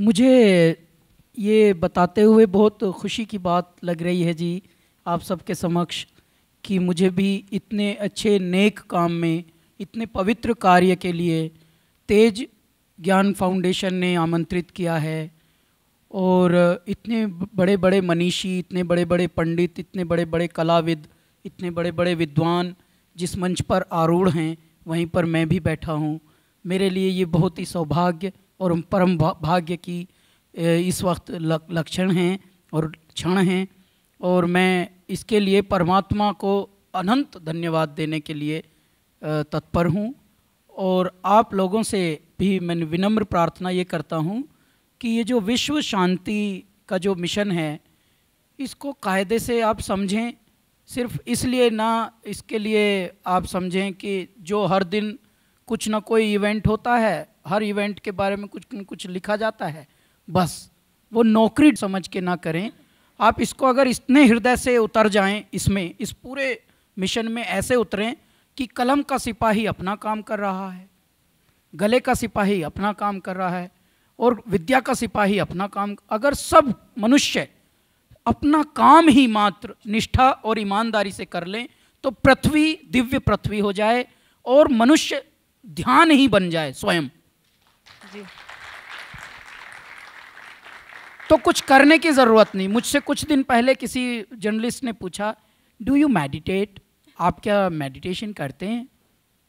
मुझे ये बताते हुए बहुत खुशी की बात लग रही है जी आप सबके समक्ष कि मुझे भी इतने अच्छे नेक काम में इतने पवित्र कार्य के लिए तेज ज्ञान फाउंडेशन ने आमंत्रित किया है और इतने बड़े बड़े मनीषी इतने बड़े बड़े पंडित इतने बड़े बड़े कलाविद इतने बड़े बड़े विद्वान जिस मंच पर आरूढ़ हैं वहीं पर मैं भी बैठा हूँ मेरे लिए ये बहुत ही सौभाग्य और हम परम भाग्य की इस वक्त लक्षण हैं और क्षण हैं और मैं इसके लिए परमात्मा को अनंत धन्यवाद देने के लिए तत्पर हूँ और आप लोगों से भी मैं विनम्र प्रार्थना ये करता हूँ कि ये जो विश्व शांति का जो मिशन है इसको कायदे से आप समझें सिर्फ इसलिए ना इसके लिए आप समझें कि जो हर दिन कुछ ना कोई इवेंट होता है हर इवेंट के बारे में कुछ कुछ लिखा जाता है बस वो नौकरी समझ के ना करें आप इसको अगर इतने हृदय से उतर जाएं इसमें इस पूरे मिशन में ऐसे उतरें कि कलम का सिपाही अपना काम कर रहा है गले का सिपाही अपना काम कर रहा है और विद्या का सिपाही अपना काम अगर सब मनुष्य अपना काम ही मात्र निष्ठा और ईमानदारी से कर लें तो पृथ्वी दिव्य पृथ्वी हो जाए और मनुष्य ध्यान ही बन जाए स्वयं जी तो कुछ करने की ज़रूरत नहीं मुझसे कुछ दिन पहले किसी जर्नलिस्ट ने पूछा डू यू मेडिटेट आप क्या मेडिटेशन करते हैं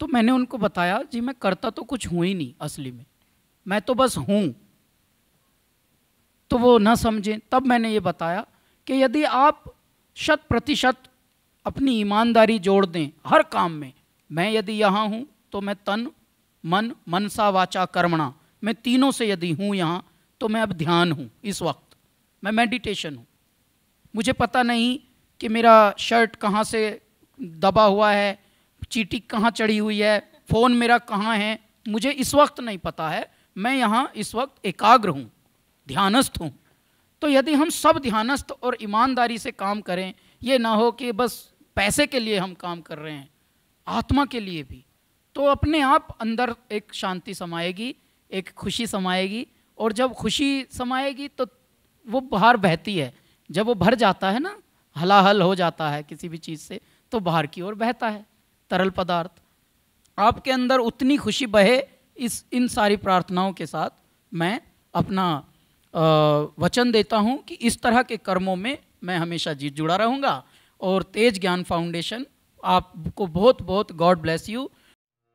तो मैंने उनको बताया जी मैं करता तो कुछ हूँ ही नहीं असली में मैं तो बस हूँ तो वो ना समझें तब मैंने ये बताया कि यदि आप शत प्रतिशत अपनी ईमानदारी जोड़ दें हर काम में मैं यदि यहाँ हूँ तो मैं तन मन मनसा वाचा कर्मणा मैं तीनों से यदि हूँ यहाँ तो मैं अब ध्यान हूँ इस वक्त मैं मेडिटेशन हूँ मुझे पता नहीं कि मेरा शर्ट कहाँ से दबा हुआ है चीटी कहाँ चढ़ी हुई है फ़ोन मेरा कहाँ है मुझे इस वक्त नहीं पता है मैं यहाँ इस वक्त एकाग्र हूँ ध्यानस्थ हूँ तो यदि हम सब ध्यानस्थ और ईमानदारी से काम करें ये ना हो कि बस पैसे के लिए हम काम कर रहे हैं आत्मा के लिए भी तो अपने आप अंदर एक शांति समाएगी एक खुशी समाएगी और जब खुशी समाएगी तो वो बाहर बहती है जब वो भर जाता है ना हलाहल हो जाता है किसी भी चीज़ से तो बाहर की ओर बहता है तरल पदार्थ आपके अंदर उतनी खुशी बहे इस इन सारी प्रार्थनाओं के साथ मैं अपना वचन देता हूँ कि इस तरह के कर्मों में मैं हमेशा जीत जुड़ा रहूँगा और तेज ज्ञान फाउंडेशन आपको बहुत बहुत गॉड ब्लेस यू